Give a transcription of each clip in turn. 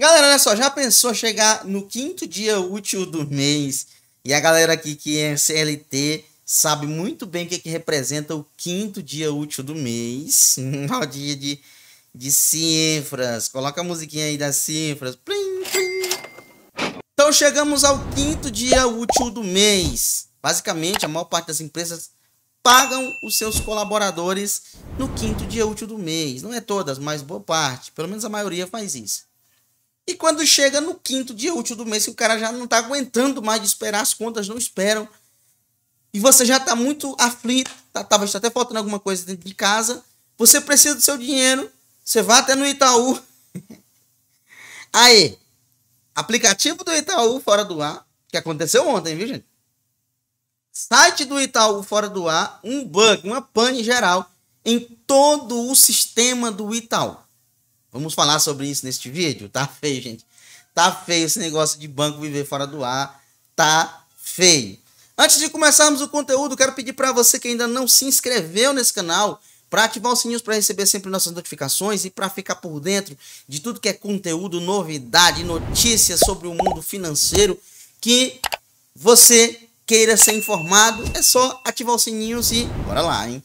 Galera, olha só, já pensou chegar no quinto dia útil do mês? E a galera aqui que é CLT sabe muito bem o que, é que representa o quinto dia útil do mês. o dia de, de cifras. Coloca a musiquinha aí das cifras. Plim, plim. Então chegamos ao quinto dia útil do mês. Basicamente, a maior parte das empresas pagam os seus colaboradores no quinto dia útil do mês. Não é todas, mas boa parte. Pelo menos a maioria faz isso. E quando chega no quinto dia útil do mês, que o cara já não está aguentando mais de esperar, as contas não esperam. E você já está muito aflito, tá, talvez até faltando alguma coisa dentro de casa. Você precisa do seu dinheiro. Você vai até no Itaú. Aí, aplicativo do Itaú fora do ar, que aconteceu ontem, viu, gente? Site do Itaú fora do ar, um bug, uma pane geral em todo o sistema do Itaú. Vamos falar sobre isso neste vídeo? Tá feio, gente. Tá feio esse negócio de banco viver fora do ar. Tá feio. Antes de começarmos o conteúdo, quero pedir para você que ainda não se inscreveu nesse canal, para ativar o sininho para receber sempre nossas notificações e para ficar por dentro de tudo que é conteúdo, novidade, notícias sobre o mundo financeiro que você queira ser informado, é só ativar o sininho e bora lá, hein?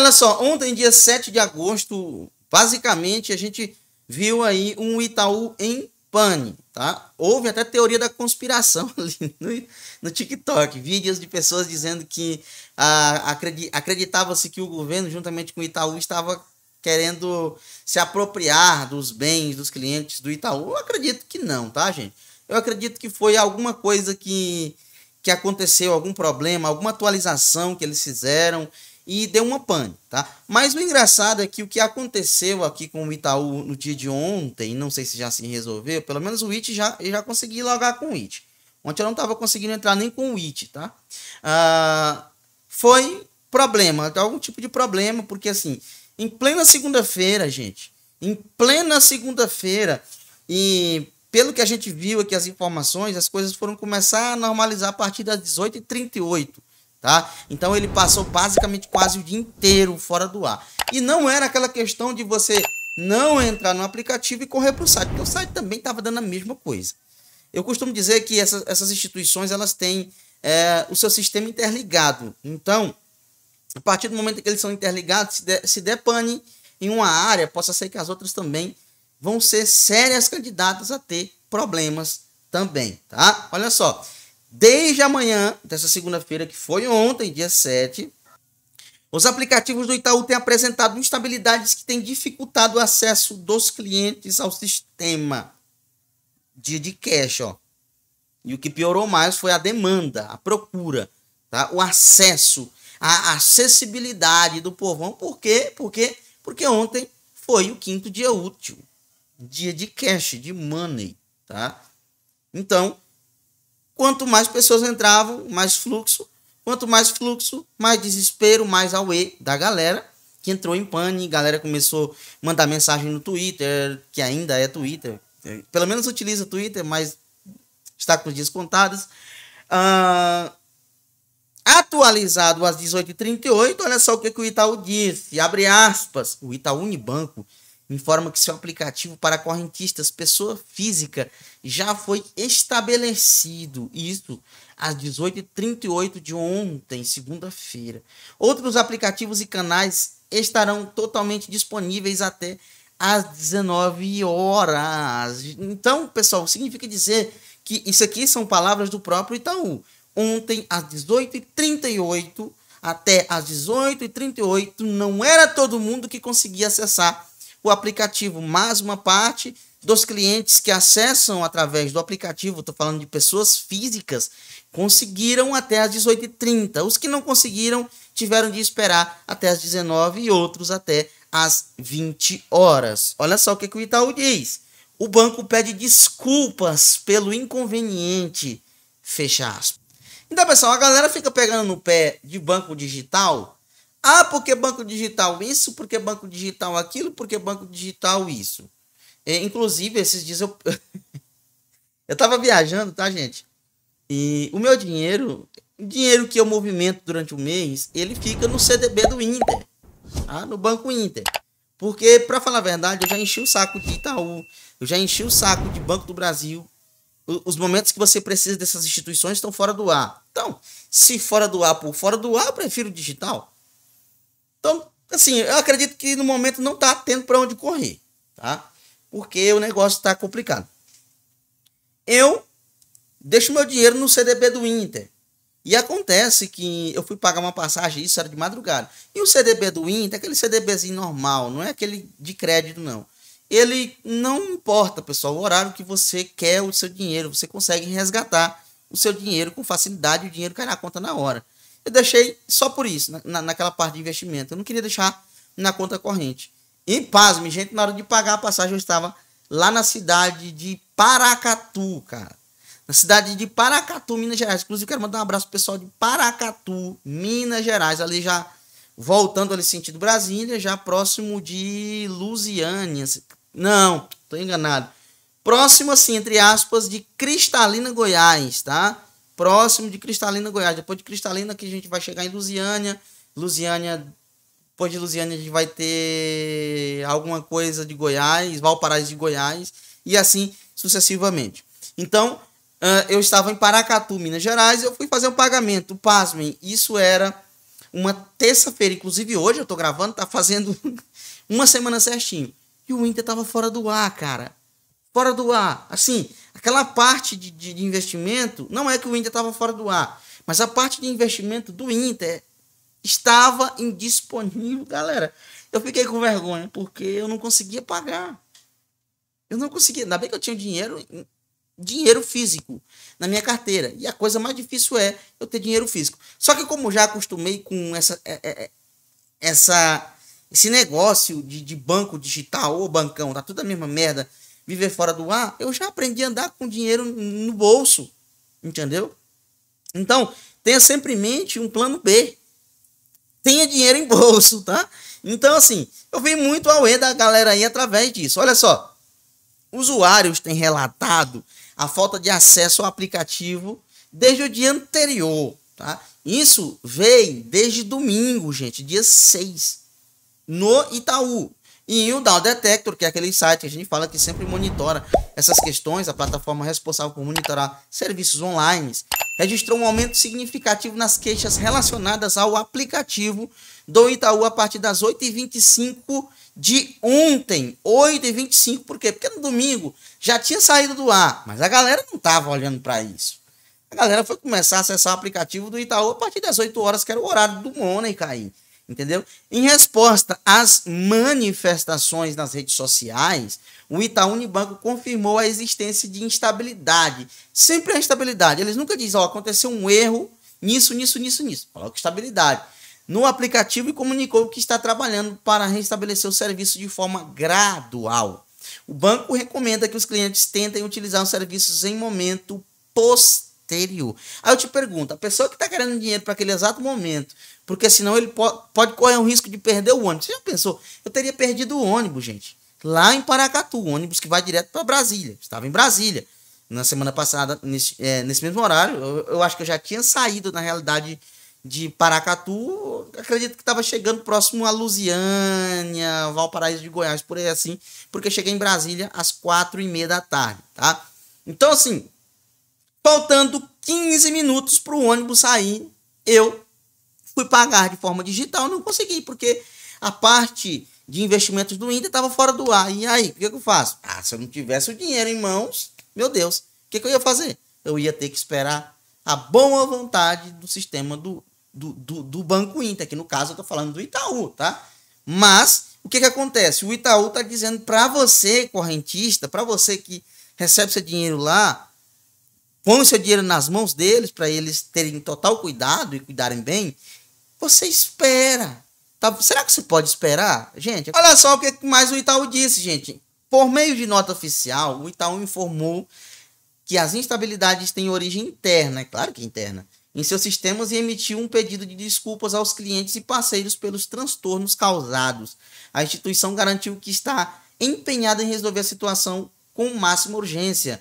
olha só, ontem, dia 7 de agosto, basicamente a gente viu aí um Itaú em pane, tá? Houve até teoria da conspiração ali no, no TikTok, vídeos de pessoas dizendo que ah, acreditava-se que o governo, juntamente com o Itaú, estava querendo se apropriar dos bens dos clientes do Itaú. Eu acredito que não, tá, gente? Eu acredito que foi alguma coisa que, que aconteceu, algum problema, alguma atualização que eles fizeram e deu uma pane, tá? Mas o engraçado é que o que aconteceu aqui com o Itaú no dia de ontem, não sei se já se resolveu, pelo menos o IT já, já consegui logar com o IT. Ontem eu não estava conseguindo entrar nem com o IT, tá? Ah, foi problema, algum tipo de problema, porque assim, em plena segunda-feira, gente, em plena segunda-feira, e pelo que a gente viu aqui as informações, as coisas foram começar a normalizar a partir das 18h38 tá? Então ele passou basicamente quase o dia inteiro fora do ar. E não era aquela questão de você não entrar no aplicativo e correr para o site, porque o site também estava dando a mesma coisa. Eu costumo dizer que essas, essas instituições elas têm é, o seu sistema interligado. Então, a partir do momento que eles são interligados, se, se depane em uma área, possa ser que as outras também vão ser sérias candidatas a ter problemas também, tá? Olha só, Desde amanhã, dessa segunda-feira, que foi ontem, dia 7, os aplicativos do Itaú têm apresentado instabilidades que têm dificultado o acesso dos clientes ao sistema de, de cash. Ó. E o que piorou mais foi a demanda, a procura, tá? o acesso, a acessibilidade do povão. Por quê? Porque, porque ontem foi o quinto dia útil, dia de cash, de money. Tá? Então, Quanto mais pessoas entravam, mais fluxo. Quanto mais fluxo, mais desespero, mais auê da galera que entrou em pane. Galera começou a mandar mensagem no Twitter, que ainda é Twitter. É, pelo menos utiliza Twitter, mas está com os dias contados. Uh, ah, atualizado às 18h38, olha só o que, que o Itaú disse. Abre aspas. O Itaú Unibanco informa que seu aplicativo para correntistas pessoa física já foi estabelecido, isso às 18h38 de ontem, segunda-feira. Outros aplicativos e canais estarão totalmente disponíveis até às 19 horas. Então, pessoal, significa dizer que isso aqui são palavras do próprio Itaú. Ontem, às 18h38, até às 18h38, não era todo mundo que conseguia acessar o aplicativo, mas uma parte dos clientes que acessam através do aplicativo, estou falando de pessoas físicas, conseguiram até as 18h30. Os que não conseguiram tiveram de esperar até as 19 e outros até às 20 horas. Olha só o que, que o Itaú diz. O banco pede desculpas pelo inconveniente. Fecha aspas. Então, pessoal, a galera fica pegando no pé de banco digital ah, porque banco digital isso, porque banco digital aquilo, porque banco digital isso. É, inclusive, esses dias eu. eu tava viajando, tá, gente? E o meu dinheiro, o dinheiro que eu movimento durante o mês, ele fica no CDB do Inter, tá? no Banco Inter. Porque, para falar a verdade, eu já enchi o saco de Itaú, eu já enchi o saco de Banco do Brasil. Os momentos que você precisa dessas instituições estão fora do ar. Então, se fora do ar por fora do ar, eu prefiro digital. Então, assim, eu acredito que no momento não está tendo para onde correr, tá? Porque o negócio está complicado. Eu deixo meu dinheiro no CDB do Inter. E acontece que eu fui pagar uma passagem, isso era de madrugada. E o CDB do Inter, aquele CDBzinho normal, não é aquele de crédito, não. Ele não importa, pessoal, o horário que você quer o seu dinheiro, você consegue resgatar o seu dinheiro com facilidade, o dinheiro cai na conta na hora eu deixei só por isso, na, naquela parte de investimento. Eu não queria deixar na conta corrente. E pasme, gente, na hora de pagar a passagem, eu estava lá na cidade de Paracatu, cara. Na cidade de Paracatu, Minas Gerais. Inclusive, quero mandar um abraço pro pessoal de Paracatu, Minas Gerais. Ali já voltando ali sentido Brasília, já próximo de Lusiânia. Não, tô enganado. Próximo, assim, entre aspas, de Cristalina, Goiás, tá? próximo de Cristalina, Goiás. Depois de Cristalina que a gente vai chegar em Lusiânia. Lusiânia, depois de Lusiânia a gente vai ter alguma coisa de Goiás, Valparaíso de Goiás e assim sucessivamente. Então, ah, eu estava em Paracatu, Minas Gerais, eu fui fazer um pagamento. Pasmem, isso era uma terça-feira, inclusive hoje eu estou gravando, tá fazendo uma semana certinho. E o Inter tava fora do ar, cara. Fora do ar. Assim, Aquela parte de, de, de investimento, não é que o Inter estava fora do ar, mas a parte de investimento do Inter estava indisponível, galera. Eu fiquei com vergonha, porque eu não conseguia pagar. Eu não conseguia. Ainda bem que eu tinha dinheiro, dinheiro físico na minha carteira. E a coisa mais difícil é eu ter dinheiro físico. Só que como já acostumei com essa, é, é, é, essa esse negócio de, de banco digital ou bancão, tá tudo a mesma merda viver fora do ar, eu já aprendi a andar com dinheiro no bolso, entendeu? Então, tenha sempre em mente um plano B. Tenha dinheiro em bolso, tá? Então, assim, eu vi muito ao E da galera aí através disso. Olha só, usuários têm relatado a falta de acesso ao aplicativo desde o dia anterior, tá? Isso veio desde domingo, gente, dia 6, no Itaú. E o Down Detector, que é aquele site que a gente fala que sempre monitora essas questões, a plataforma responsável por monitorar serviços online, registrou um aumento significativo nas queixas relacionadas ao aplicativo do Itaú a partir das 8h25 de ontem. 8h25, por quê? Porque no domingo já tinha saído do ar, mas a galera não estava olhando para isso. A galera foi começar a acessar o aplicativo do Itaú a partir das 8 horas, que era o horário do Money cair entendeu? Em resposta às manifestações nas redes sociais, o Itaú Unibanco confirmou a existência de instabilidade. Sempre a instabilidade. Eles nunca dizem, ó, oh, aconteceu um erro nisso, nisso, nisso, nisso. Coloca estabilidade. No aplicativo e comunicou que está trabalhando para restabelecer o serviço de forma gradual. O banco recomenda que os clientes tentem utilizar os serviços em momento posterior exterior. Aí eu te pergunto, a pessoa que está querendo dinheiro para aquele exato momento, porque senão ele pode, pode correr o risco de perder o ônibus. Você já pensou? Eu teria perdido o ônibus, gente. Lá em Paracatu, o ônibus que vai direto para Brasília. Estava em Brasília. Na semana passada, nesse, é, nesse mesmo horário, eu, eu acho que eu já tinha saído, na realidade, de Paracatu, acredito que estava chegando próximo a Lusiânia, Valparaíso de Goiás, por aí assim, porque cheguei em Brasília às quatro e meia da tarde, tá? Então, assim, Faltando 15 minutos para o ônibus sair, eu fui pagar de forma digital, não consegui, porque a parte de investimentos do Inter estava fora do ar. E aí, o que, que, eu faço? Ah, se eu não tivesse o dinheiro em mãos, meu Deus, o que, que, eu ia fazer? Eu ia ter que esperar a boa vontade do sistema do, do, do, do Banco Inter, que no caso eu estou falando do Itaú, tá? Mas, o que, que acontece? O Itaú está dizendo para você, correntista, para você que recebe seu dinheiro lá, põe o seu dinheiro nas mãos deles para eles terem total cuidado e cuidarem bem, você espera. Tá? Será que você pode esperar? Gente, olha só o que mais o Itaú disse, gente. Por meio de nota oficial, o Itaú informou que as instabilidades têm origem interna, é claro que é interna, em seus sistemas e emitiu um pedido de desculpas aos clientes e parceiros pelos transtornos causados. A instituição garantiu que está empenhada em resolver a situação com máxima urgência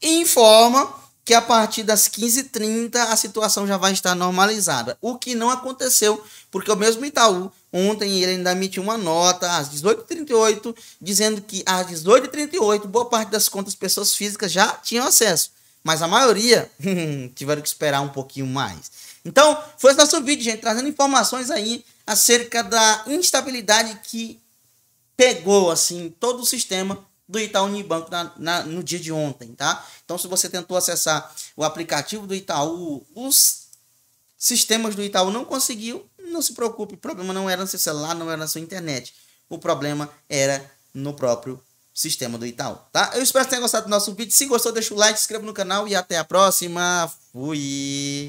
informa que a partir das 15h30 a situação já vai estar normalizada. O que não aconteceu, porque o mesmo Itaú, ontem ele ainda emitiu uma nota às 18h38, dizendo que às 18h38 boa parte das contas pessoas físicas já tinham acesso, mas a maioria tiveram que esperar um pouquinho mais. Então, foi esse nosso vídeo, gente, trazendo informações aí acerca da instabilidade que pegou assim todo o sistema do Itaú Unibanco na, na, no dia de ontem, tá? Então, se você tentou acessar o aplicativo do Itaú, os sistemas do Itaú não conseguiu, não se preocupe, o problema não era no seu celular, não era na sua internet. O problema era no próprio sistema do Itaú, tá? Eu espero que tenha gostado do nosso vídeo. Se gostou, deixa o like, se inscreva no canal e até a próxima. Fui!